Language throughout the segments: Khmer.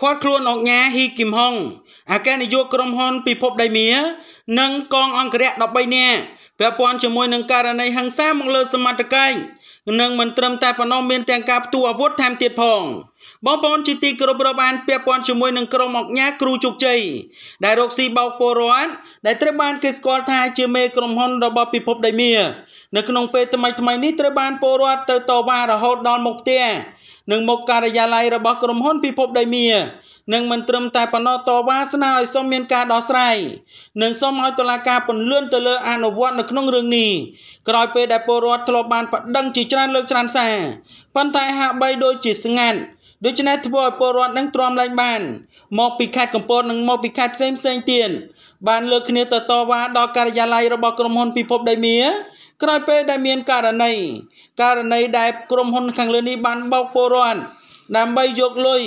ខាត់ខ្លួនអង្គញាហ៊ីគីមហុងអគ្គនាយកក្រុមហ៊ុនពិភពដីមានិងកងអង្គរៈ13នាក់ពាក់ព័ន្ធជាមួយនឹងករណីហិង្សាមកលើ សមត្ថកិច្ចនិងមិនត្រឹមតែប៉ុណ្ណោះមានទាំងការផ្ទុះអាវុធថែមទៀតផង បងប្អូនជាទីគោរពរាប់អានពាក់ព័ន្ធជាមួយនឹងក្រុមអង្គការគ្រូជោគជ័យដែលរកស៊ីបោកពលរដ្ឋដែលត្រូវបានគេស្គាល់ថា ជាមេក្រុមហ៊ុនរបស់ពិភពដីមានៅក្នុងពេលថ្មីថ្មីនេះត្រូវបានពលរដ្ឋទៅតវ៉ារហូតដល់មុខផ្ទះនិងមុខការិយាល័យរបស់ក្រុមហ៊ុនពិភពដីមានិងមិនត្រឹមតែប៉ុណ្ណោះតវ៉ាស្នើឲ្យសូមមានការដោះស្រាយនិងសូមឲ្យតុលាការពន្លឿនទៅលើ អនុវត្តនៅក្នុងរឿងនេះក្រោយពេលដែលពលរដ្ឋធ្លាប់បានបដិងជាច្រើនលើកច្រើនសារប៉ុន្តែហាក់បីដូចជាស្ងាត់ដូច្នេះធ្វើឲ្យពលរដ្ឋនឹងទ្រាំលែងបានមកពីខេត្តកំពតនិងមកពីខេត្តផ្សេងផ្សេងទៀតបានលើកគ្នាទៅតវ៉ាដល់ការិយាល័យរបស់ក្រុមហ៊ុនពិភពដីមាក្រោយពេលដែលមានករណីករណីដែលក្រុមហ៊ុនខាងលើនេះបានបោកពលរដ្ឋដើម្បីយកលុយ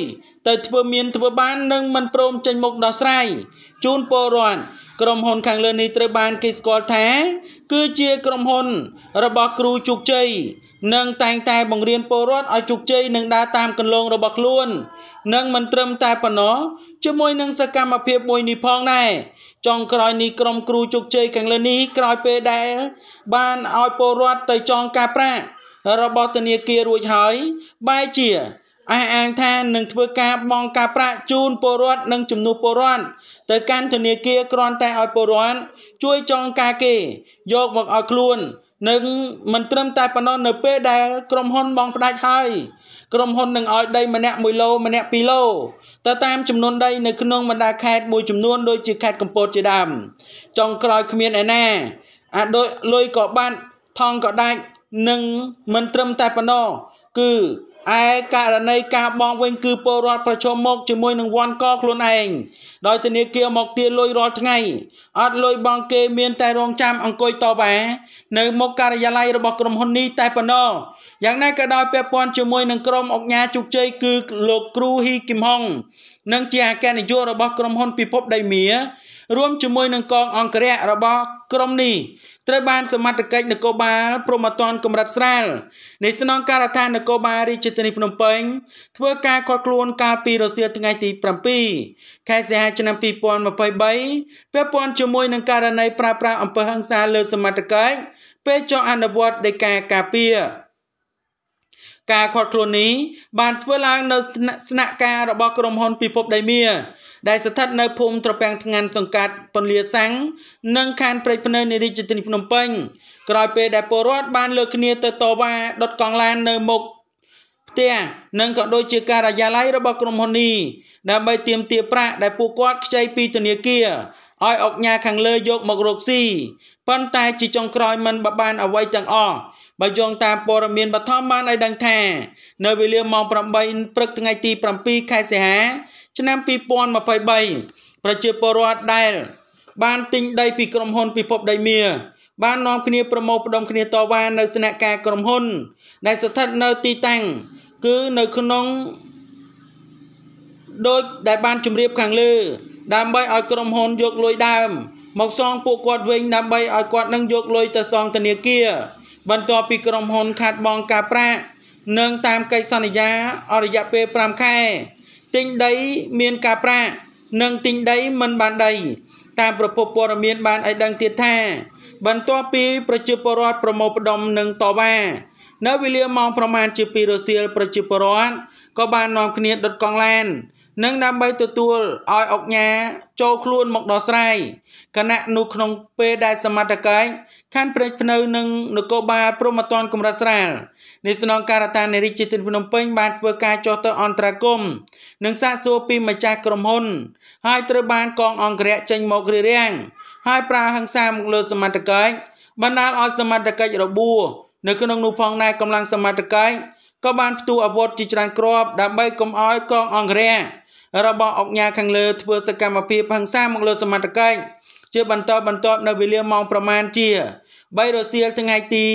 ទៅធ្វើមានធ្វើបាននិងមិនព្រមចេញមុខដោះស្រាយជូនពលរដ្ឋក្រុមហ៊ុនខាងលើនេះត្រូវបានគេស្គាល់ថាគឺជាក្រុមហ៊ុនរបស់គ្រូជោគជ័យនិងតែងតែបង្រៀនពលរដ្ឋឲ្យជោគជ័យនិងដើរតាមគន្លងរបស់ខ្លួននិងមិនត្រឹមតែប៉ុណ្ណោះជាមួយនឹងសកម្មភាពមួយនេះផងដែរចុងក្រោយនេះក្រុមគ្រូជោគជ័យខាងលើនេះក្រោយពេលដែល បានឲ្យពលរដ្ឋទៅចងការប្រាក់របស់ធនាគាររួចហើយបែជាអះអាងថានឹងធ្វើការបង់ការប្រាក់ជូនពលរដ្ឋនិងជំនួសពលរដ្ឋទៅកាន់ធនាគារគ្រាន់តែឲ្យពលរដ្ឋជួយចងការគេយកមកឲ្យខ្លួននឹងមិនត្រឹមតែប៉ុណ្ណោះនៅពេលដែលក្រុមហ៊ុនបងផ្ដាច់ហើយក្រុមហ៊ុននឹងឲ្យដីម្នាក់1ឡូម្នាក់2ឡូទៅតាមចំនួនដីនៅក្នុងបណ្ដាខេត្តមួយចំនួនដូចជាខេត្តកំពតជាដើមចុងក្រោយគ្មានឯណាអាចដូចលុយក៏បាត់ថងក៏ដាច់នឹងមិនត្រឹមតែប៉ុណ្ណោះគឺឯករណីការបងវិញគឺពលរដ្ឋប្រជុំមុខជាមួយនឹងវ៉ាន់កខ្លួនឯងដោយធនាគារមកទារលុយរាល់ថ្ងៃអត់លុយបងគេមានតែរងចាំអង្គុយតវ៉ានៅមុខការិយាល័យរបស់ក្រុមហ៊ុននេះតែប៉ុណ្ណោះយ៉ាងណាក៏ដោយពាក់ព័ន្ធជាមួយនឹងក្រុមអង្គការជោគជ័យគឺលោកគ្រូហ៊ីគឹមហុងនិងជាអគ្គនាយករបស់ក្រុមហ៊ុនពិភពដីមារួមជាមួយនឹងកងអង្គរៈរបស់ក្រុមនេះត្រូវបាន សមត្ថកិច្ចនគរបាលព្រមអតន កម្រិតស្រាលនៃស្នងការដ្ឋាននគរបាលរាជធានីភ្នំពេញ ធ្វើការឃាត់ខ្លួន កាលពីរសៀលថ្ងៃទី7ខែសីហាឆ្នាំ2023ពាក់ព័ន្ធជាមួយនឹងករណីប្រើប្រាស់អំពើហិង្សាលើ សមត្ថកិច្ចពេលចុះអនុវត្តដីកាការពារការខត់ខ្លួននេះបានធ្វើឡើងនៅស្នាក់ការរបស់ក្រុមហ៊ុនពិភពដីមាដែលស្ថិតនៅភូមិត្រពាំងថ្ងាន់សង្កាត់ពន្លាសាំងនិងខានព្រៃភ្នៅនៃរាជធានីភ្នំពេញក្រោយពេលដែលពលរដ្ឋបានលើកគ្នាទៅតវ៉ាដុតកង់ឡាននៅមុខផ្ទះនិងក៏ដូចជាការិយាល័យរបស់ក្រុមហ៊ុននេះដើម្បីទាមទារប្រាក់ដែលពួកគាត់ខ្ចីពីធនាគារឲ្យអង្គការខាងលើយកមករកស៊ីប៉ុន្តែជាចុងក្រោយមិនបបានអ្វីទាំងអស់បើយោងតាមព័ត៌មានបឋមបានឲ្យដឹងថានៅវេលាម៉ោង8ព្រឹកថ្ងៃទី7ខែសីហា ឆ្នាំ2023ប្រជាពលរដ្ឋដែល បានទិញដីពីក្រុមហ៊ុនពិភពដីមាបាននាំគ្នាប្រមូលផ្ដុំគ្នាតវ៉ានៅស្នាក់ការក្រុមហ៊ុនដែលស្ថិតនៅទីតាំងគឺនៅក្នុងដូចដែលបានជម្រាបខាងលើ ដើម្បីឲ្យក្រុមហ៊ុនយកលុយដើមមកសងពួកគាត់វិញ ដើម្បីឲ្យគាត់នឹងយកលុយទៅសងធនាគារបន្ទាប់ពីក្រុមហ៊ុនខាត់បងការប្រាក់និងតាមកិច្ចសន្យាអរយៈពេល5ខែទិញដីមានការប្រាក់និងទិញដីមិនបានដី តាមប្រពន្ធព័ត៌មាន បានឲ្យដឹងទៀតថា បន្ទាប់ពី ប្រជាពលរដ្ឋប្រមូលផ្ដុំនិងតវ៉ានៅវេលាម៉ោងប្រមាណជា2រសៀលប្រជាពលរដ្ឋក៏បាននាំគ្នាដុតកង់ឡាននិងដើម្បីទទួលឲ្យអុកញ៉ាចូលខ្លួនមកដោះស្រាយគណៈនោះក្នុងពេលដែលសមត្ថកិច្ចខណ្ឌព្រែកភ្នៅនិងនគរបាលព្រមត្តនកម្រិតស្រាលនៃស្នងការដ្ឋាននារីជាតិភ្នំពេញ បានធ្វើការចុះទៅអន្តរាគមនិងសាកសួរពីម្ចាស់ក្រុមហ៊ុនហើយត្រូវបានកងអង្គរៈចេញមករារាំងហើយប្រើហិង្សាមកលើសមត្ថកិច្ចបណ្ដាលឲ្យសមត្ថកិច្ចរបួស នៅក្នុងនោះផងដែរកម្លាំងសមត្ថកិច្ចក៏បានផ្ទុះអាវុធជាច្រើនគ្រាប់ដើម្បីកុំឲ្យកងអង្គរៈរបស់អង្គការខាងលើធ្វើសកម្មភាពហិង្សាមកលើសមត្ថកិច្ចជាបន្តបន្ទាប់ នៅវេលាម៉ោងប្រមាណជា3រសៀលថ្ងៃទី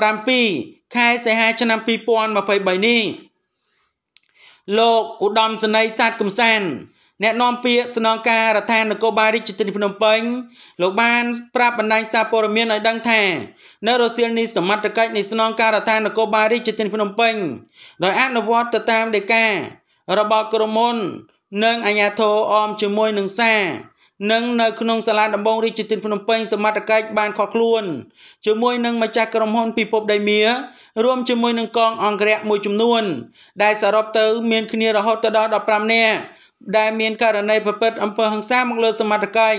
7ខែសីហាឆ្នាំ2023នេះលោកឧត្តមសេនីយ៍សាទកំសាន្តអ្នកនាំពាក្យស្នងការរដ្ឋាភិបាលនគរបាលរាជធានីភ្នំពេញលោកបានប្រាប់បណ្ដាញសារព័ត៌មានឲ្យដឹងថានៅរសៀលនេះសមត្ថកិច្ចនៃស្នងការរដ្ឋាភិបាលនគរបាលរាជធានីភ្នំពេញដោយអនុវត្តទៅតាមដីការបស់ក្រមន់និងអាញាធរអមជាមួយនឹងសានិងនៅក្នុងសាលាដំបងរាជធានីភ្នំពេញសមត្ថកិច្ចបានខកខ្លួនជាមួយនឹងម្ចាស់ក្រុមហ៊ុនពិភពដីមារួមជាមួយនឹងកងអង្គរៈមួយចំនួនដែលសរុបទៅមានគ្នារហូតដល់15នាក់ដែលមានករណីប្រព្រឹត្តអំពើហិង្សាមកលើសមត្ថកិច្ច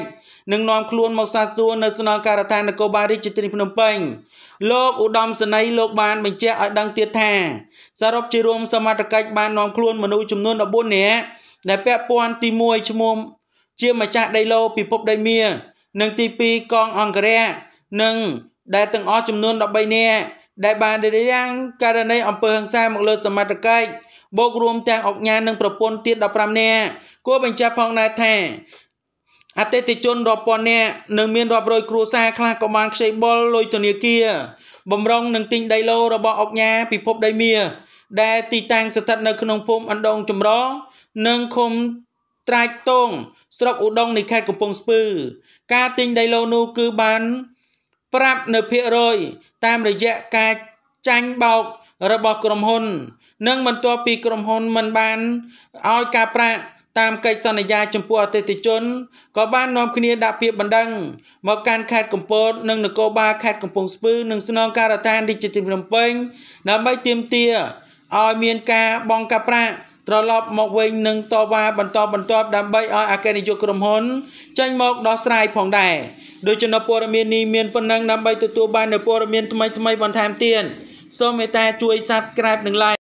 និងនាំខ្លួនមកសាសួរនៅស្នងការដ្ឋាននគរបាលរាជធានីភ្នំពេញលោកឧត្តមសេនីយ៍លោកបានបញ្ជាក់ឲ្យដឹងទៀតថាសរុបជារួមសមត្ថកិច្ចបាននាំខ្លួនមនុស្សចំនួន14នាក់ដែលពាក់ព័ន្ធទី1ឈ្មោះជាម្ចាស់ដីឡូពិភពដីមានិងទី2កងអង្គរៈនិងដែលទាំងអស់ចំនួន13នាក់ដែលបានរៀបរៀងករណីអំពើហិង្សាមកលើសមត្ថកិច្ចបូករួមទាំងអុកញ៉ានិងប្រពន្ធទៀត15នាក់គួរបញ្ជាក់ផងដែរថាអតិថិជនរាប់ពាន់នាក់និងមានរាប់រយគ្រួសារខ្លះក៏បានខ្ចីបុលលុយធនាគារបំរុងនឹងទិញដីឡូរបស់អុកញ៉ាពិភពដីមាសដែលទីតាំងស្ថិតនៅក្នុងភូមិអណ្ដងចម្រងនិងឃុំត្រាច់តងស្រុកឧដុង្គនៃខេត្តកំពង់ស្ពឺ ការទិញដីឡូនោះគឺបានប្រាប់នៅភាគរយតាមរយៈការចាញ់បោករបស់ក្រុមហ៊ុននិងបន្ទាប់ពីក្រុមហ៊ុនមិនបានឲ្យការប្រាក់តាមកិច្ចសន្យាចំពោះអតិថិជនក៏បាននាំគ្នាដាក់ពាក្យបណ្ដឹងមកកាន់ខេត្តកំពតនិងនគរបាលខេត្តកំពង់ស្ពឺនិងស្នងការដ្ឋានរាជធានីភ្នំពេញដើម្បីទាមទារឲ្យមានការបង់ការប្រាក់ត្រឡប់មកវិញនឹងតវ៉ាបន្តបន្ទាប់ដើម្បីឲ្យអគ្គនាយកក្រុមហ៊ុនចេញមកដោះស្រាយផងដែរដូច្នេះព័ត៌មាននេះមានប៉ុណ្ណឹងដើម្បីទទួលបាននូវព័ត៌មានថ្មីៗបន្ថែមទៀតសូមមេត្តាជួយ Subscribe និង Like